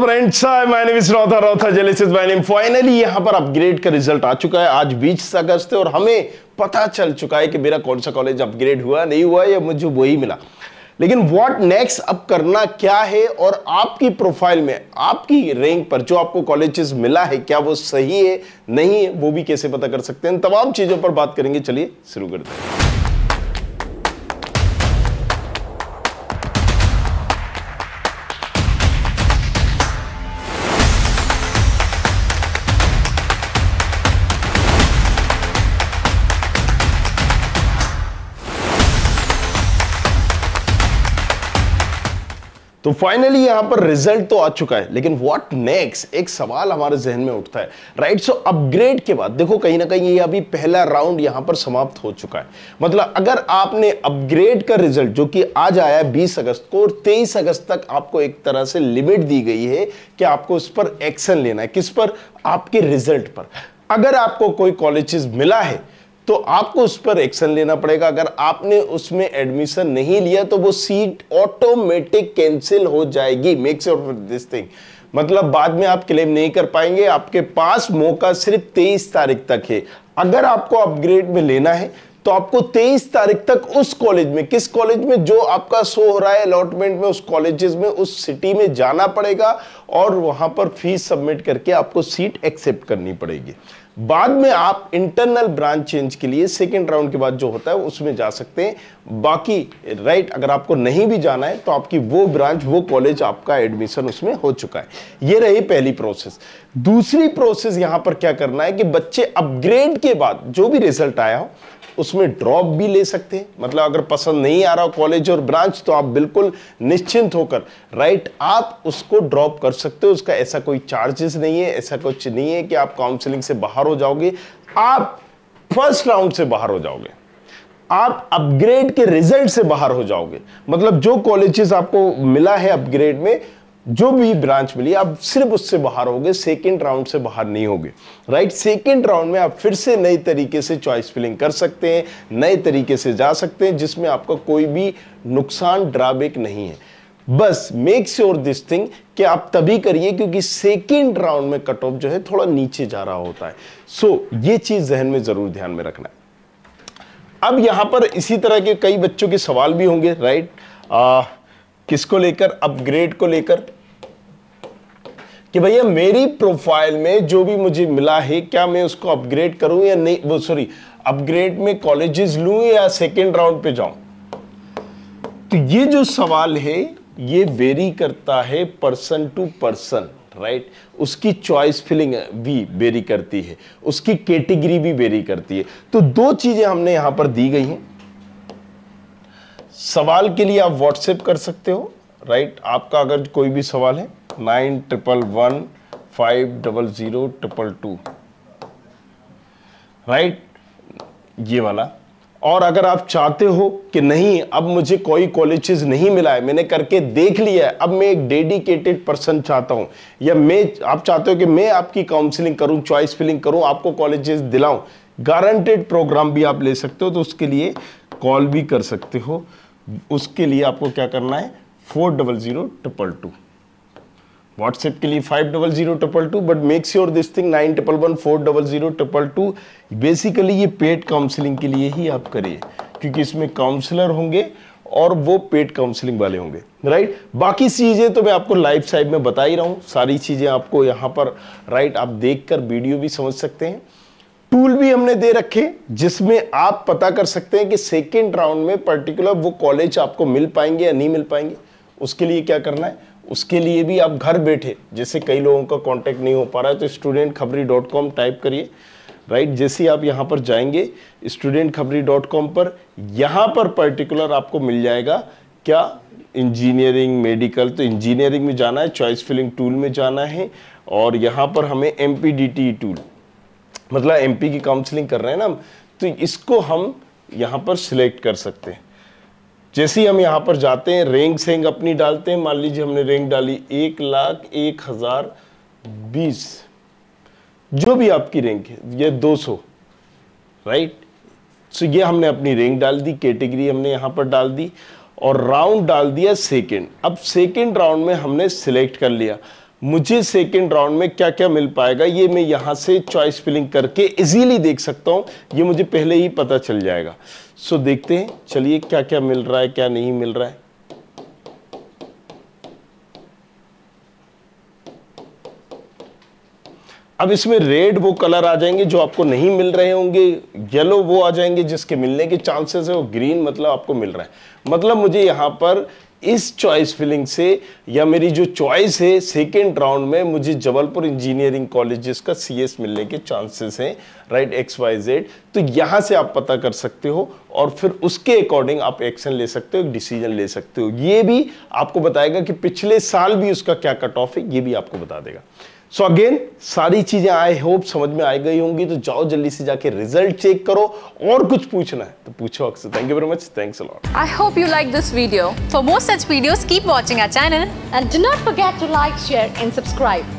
friends my name is रोथा रोथा जेलिसिस माय नेम फाइनली यहां पर अपग्रेड का रिजल्ट आ चुका है आज 20 अगस्त है और हमें पता चल चुका है कि मेरा कौन सा कॉलेज अपग्रेड हुआ नहीं हुआ या मुझे वही मिला लेकिन व्हाट नेक्स्ट अब करना क्या है और आपकी प्रोफाइल में आपकी रैंक पर जो आपको कॉलेजेस मिला है क्या वो सही है नहीं है वो भी कैसे पता कर सकते हैं तमाम चीज़ों पर बात करेंगे चलिए शुरू करते हैं तो फाइनली यहां पर रिजल्ट तो आ चुका है लेकिन व्हाट नेक्स्ट एक सवाल हमारे जहन में उठता है राइट सो अपग्रेड के बाद देखो कहीं ना कहीं ये अभी पहला राउंड यहां पर समाप्त हो चुका है मतलब अगर आपने अपग्रेड का रिजल्ट जो कि आज आया है बीस अगस्त को और तेईस अगस्त तक आपको एक तरह से लिमिट दी गई है कि आपको उस पर एक्शन लेना है किस पर आपके रिजल्ट पर अगर आपको कोई कॉलेज मिला है तो आपको उस पर एक्शन लेना पड़ेगा अगर आपने उसमें एडमिशन नहीं लिया तो वो सीट ऑटोमेटिक कैंसिल हो जाएगी मेक श्योर दिस थिंग मतलब बाद में आप क्लेम नहीं कर पाएंगे आपके पास मौका सिर्फ तेईस तारीख तक है अगर आपको अपग्रेड में लेना है तो आपको 23 तारीख तक उस कॉलेज में किस कॉलेज में जो आपका शो हो रहा है अलॉटमेंट में उस कॉलेजेस में उस सिटी में जाना पड़ेगा और वहां पर फीस सबमिट करके आपको सीट एक्सेप्ट करनी पड़ेगी बाद में आप इंटरनल ब्रांच चेंज के लिए सेकेंड राउंड के बाद जो होता है उसमें जा सकते हैं बाकी राइट अगर आपको नहीं भी जाना है तो आपकी वो ब्रांच वो कॉलेज आपका एडमिशन उसमें हो चुका है ये रही पहली प्रोसेस दूसरी प्रोसेस यहां पर क्या करना है कि बच्चे अपग्रेड के बाद जो भी रिजल्ट आया हो उसमें ड्रॉप भी ले सकते हैं मतलब अगर पसंद नहीं आ रहा कॉलेज और ब्रांच तो आप बिल्कुल निश्चिंत होकर राइट आप उसको ड्रॉप कर सकते हो उसका ऐसा कोई चार्जेस नहीं है ऐसा कुछ नहीं है कि आप काउंसलिंग से बाहर बाहर हो जाओगे आप फर्स्ट राउंड से बाहर हो जाओगे आप अपग्रेड के रिजल्ट से बाहर हो जाओगे मतलब जो कॉलेजेस आपको मिला है अपग्रेड में जो भी ब्रांच मिली आप सिर्फ उससे बाहर होगे सेकंड राउंड से बाहर नहीं होगे राइट सेकंड राउंड में आप फिर से नए तरीके से चॉइस फिलिंग कर सकते हैं नए तरीके से जा सकते हैं जिसमें आपका कोई भी नुकसान ड्राबैक नहीं है बस मेक श्योर दिस थिंग कि आप तभी करिए क्योंकि सेकेंड राउंड में कट ऑफ जो है थोड़ा नीचे जा रहा होता है सो so, ये चीज जहन में जरूर ध्यान में रखना है अब यहां पर इसी तरह के कई बच्चों के सवाल भी होंगे राइट आ, किसको लेकर अपग्रेड को लेकर कि भैया मेरी प्रोफाइल में जो भी मुझे मिला है क्या मैं उसको अपग्रेड करूं या नहीं वो सॉरी अपग्रेड में कॉलेजेस लू या सेकेंड राउंड पे जाऊं तो ये जो सवाल है ये वेरी करता है पर्सन टू पर्सन राइट उसकी चॉइस फिलिंग भी वेरी करती है उसकी कैटेगरी भी वेरी करती है तो दो चीजें हमने यहां पर दी गई हैं सवाल के लिए आप व्हाट्सएप कर सकते हो राइट आपका अगर कोई भी सवाल है nine triple one five double zero triple two right ये वाला और अगर आप चाहते हो कि नहीं अब मुझे कोई कॉलेजेस नहीं मिला है मैंने करके देख लिया है अब मैं एक डेडिकेटेड पर्सन चाहता हूँ या मैं आप चाहते हो कि मैं आपकी काउंसलिंग करूँ चॉइस फिलिंग करूँ आपको कॉलेजेस दिलाऊँ गारंटेड प्रोग्राम भी आप ले सकते हो तो उसके लिए कॉल भी कर सकते हो उसके लिए आपको क्या करना है four double zero triple two WhatsApp के लिए five double zero triple two but make sure this thing nine triple one four double zero triple two basically ये पेड काउंसलिंग के लिए ही आप करिए क्योंकि इसमें काउंसलर होंगे और वो पेड काउंसलिंग वाले होंगे राइट बाकी चीज़ें तो मैं आपको लाइव साइड में बता ही रहा हूँ सारी चीज़ें आपको यहाँ पर राइट आप देख कर वीडियो भी समझ सकते हैं टूल भी हमने दे रखे जिसमें आप पता कर सकते हैं कि सेकेंड राउंड में पर्टिकुलर वो कॉलेज आपको मिल पाएंगे या नहीं मिल पाएंगे उसके लिए क्या करना है उसके लिए भी आप घर बैठे जैसे कई लोगों का कांटेक्ट नहीं हो पा रहा है तो student Khabri dot com type करिए राइट जैसे आप यहाँ पर जाएंगे स्टूडेंट खबरी डॉट कॉम पर यहाँ पर पर्टिकुलर आपको मिल जाएगा क्या इंजीनियरिंग मेडिकल तो इंजीनियरिंग में जाना है चॉइस फिलिंग टूल में जाना है और यहाँ पर हमें एम टूल e मतलब एम की काउंसिलिंग कर रहे हैं ना हम तो इसको हम यहाँ पर सिलेक्ट कर सकते हैं जैसे ही हम यहाँ पर जाते हैं रेंग सेंग अपनी डालते हैं मान लीजिए हमने रेंग डाली एक लाख एक हज़ार बीस जो भी आपकी रैंक है ये सौ राइट सो ये हमने अपनी रैंक डाल दी कैटेगरी हमने यहाँ पर डाल दी और राउंड डाल दिया सेकेंड अब सेकेंड राउंड में हमने सिलेक्ट कर लिया मुझे सेकेंड राउंड में क्या क्या मिल पाएगा ये मैं यहां से चॉइस फिलिंग करके इजीली देख सकता हूं ये मुझे पहले ही पता चल जाएगा सो देखते हैं चलिए क्या क्या मिल रहा है क्या नहीं मिल रहा है अब इसमें रेड वो कलर आ जाएंगे जो आपको नहीं मिल रहे होंगे येलो वो आ जाएंगे जिसके मिलने के चांसेस है वो ग्रीन मतलब आपको मिल रहा है मतलब मुझे यहां पर इस चॉइस फिलिंग से या मेरी जो चॉइस है सेकेंड राउंड में मुझे जबलपुर इंजीनियरिंग कॉलेजेस का सीएस मिलने के चांसेस हैं राइट एक्स वाई जेड तो यहाँ से आप पता कर सकते हो और फिर उसके अकॉर्डिंग आप एक्शन ले सकते हो डिसीजन ले सकते हो ये भी आपको बताएगा कि पिछले साल भी उसका क्या कट ऑफ है ये भी आपको बता देगा सो so अगेन सारी चीजें आई होप समझ में आ गई होंगी तो जाओ जल्दी से जाके रिजल्ट चेक करो और कुछ पूछना है तो पूछो अक्सर thank you very much thanks a lot I hope you like this video for more such videos keep watching our channel and do not forget to like share and subscribe